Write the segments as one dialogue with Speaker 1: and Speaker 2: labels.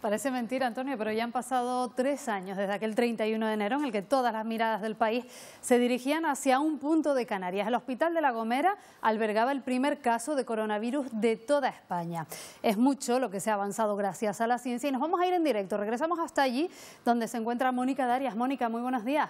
Speaker 1: Parece mentira, Antonio, pero ya han pasado tres años desde aquel 31 de enero en el que todas las miradas del país se dirigían hacia un punto de Canarias. El Hospital de La Gomera albergaba el primer caso de coronavirus de toda España. Es mucho lo que se ha avanzado gracias a la ciencia y nos vamos a ir en directo. Regresamos hasta allí donde se encuentra Mónica Darias. Mónica, muy buenos días.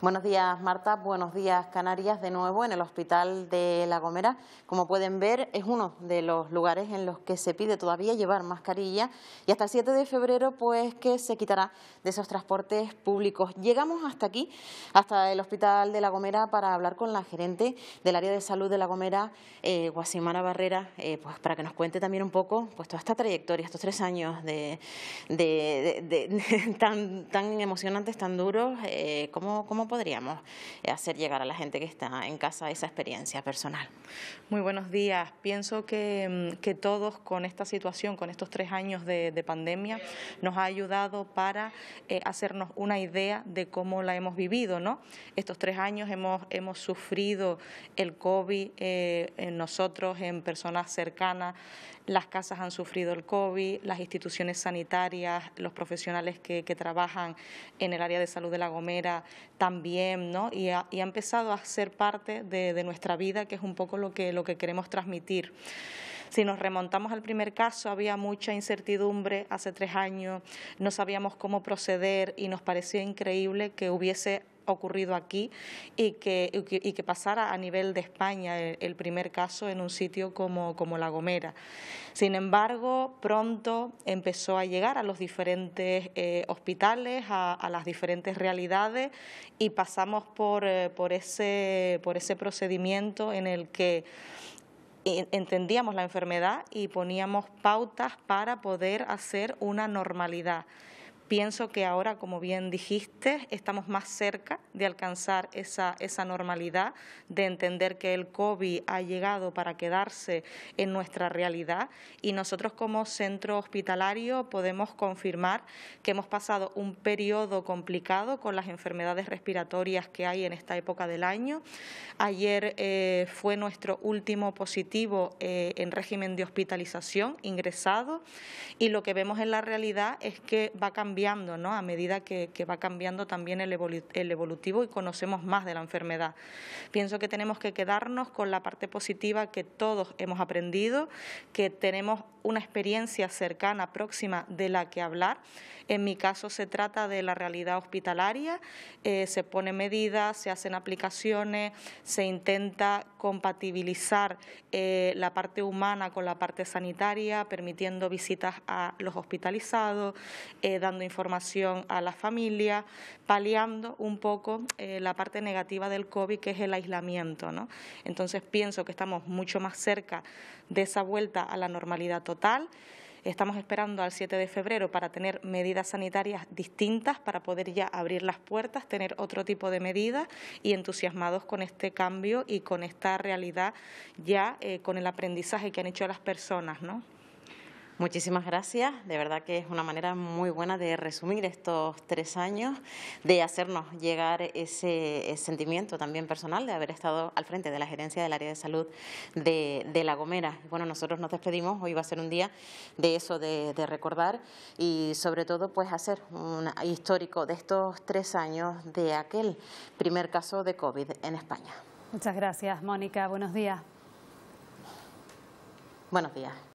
Speaker 2: Buenos días, Marta. Buenos días, Canarias. De nuevo en el Hospital de La Gomera. Como pueden ver, es uno de los lugares en los que se pide todavía llevar mascarilla y hasta el 7 de febrero, pues que se quitará de esos transportes públicos. Llegamos hasta aquí, hasta el Hospital de La Gomera, para hablar con la gerente del área de salud de La Gomera, eh, Guasimara Barrera, eh, pues para que nos cuente también un poco pues toda esta trayectoria, estos tres años tan, tan emocionantes, tan duros, eh, cómo, cómo podríamos hacer llegar a la gente que está en casa esa experiencia personal.
Speaker 1: Muy buenos días. Pienso que, mm, todos con esta situación, con estos tres años de, pandemia, nos ha ayudado para eh, hacernos una idea de cómo la hemos vivido, ¿no? Estos tres años hemos, hemos sufrido el COVID eh, en nosotros, en personas cercanas, las casas han sufrido el COVID, las instituciones sanitarias, los profesionales que, que trabajan en el área de salud de La Gomera también ¿no? Y ha, empezado a ser parte de, de, nuestra vida, que es un poco lo que, lo que queremos transmitir. Si nos remontamos al primer caso, había mucha incertidumbre hace tres años, no sabíamos cómo proceder y nos parecía increíble que hubiese ocurrido aquí y que, pasara a nivel de España el, primer caso en un sitio como, La Gomera. Sin embargo, pronto empezó a llegar a los diferentes eh, hospitales, a, las diferentes realidades y pasamos por, eh, por, ese, por ese procedimiento en el que e, entendíamos la enfermedad y poníamos pautas para poder hacer una normalidad. Pienso que ahora, como bien dijiste, estamos más cerca de alcanzar esa, esa normalidad, de entender que el COVID ha llegado para quedarse en nuestra realidad y nosotros como centro hospitalario podemos confirmar que hemos pasado un periodo complicado con las enfermedades respiratorias que hay en esta época del año. Ayer eh, fue nuestro último positivo eh, en régimen de hospitalización ingresado y lo que vemos en la realidad es que va a ¿no? A medida que, va cambiando también el, evolutivo y conocemos más de la enfermedad. Pienso que tenemos que quedarnos con la parte positiva que todos hemos aprendido, que tenemos una experiencia cercana, próxima de la que hablar. En mi caso se trata de la realidad hospitalaria, eh, se pone medidas, se hacen aplicaciones, se intenta compatibilizar eh, la parte humana con la parte sanitaria, permitiendo visitas a los hospitalizados, eh, dando dando información a la familia paliando un poco eh, la parte negativa del COVID, que es el aislamiento. ¿no? Entonces, pienso que estamos mucho más cerca de esa vuelta a la normalidad total. Estamos esperando al 7 de febrero para tener medidas sanitarias distintas, para poder ya abrir las puertas, tener otro tipo de medidas y entusiasmados con este cambio y con esta realidad ya eh, con el aprendizaje que han hecho las personas, ¿no? Muchísimas gracias. De verdad que es una manera muy buena de resumir estos tres años,
Speaker 2: de hacernos llegar ese, sentimiento también personal de haber estado al frente de la gerencia del área de salud de, La Gomera. Bueno, nosotros nos despedimos. Hoy va a ser un día de eso, de, de recordar y sobre todo pues hacer un histórico de estos tres años de aquel primer caso de COVID en España.
Speaker 1: Muchas gracias, Mónica. Buenos días.
Speaker 2: Buenos días.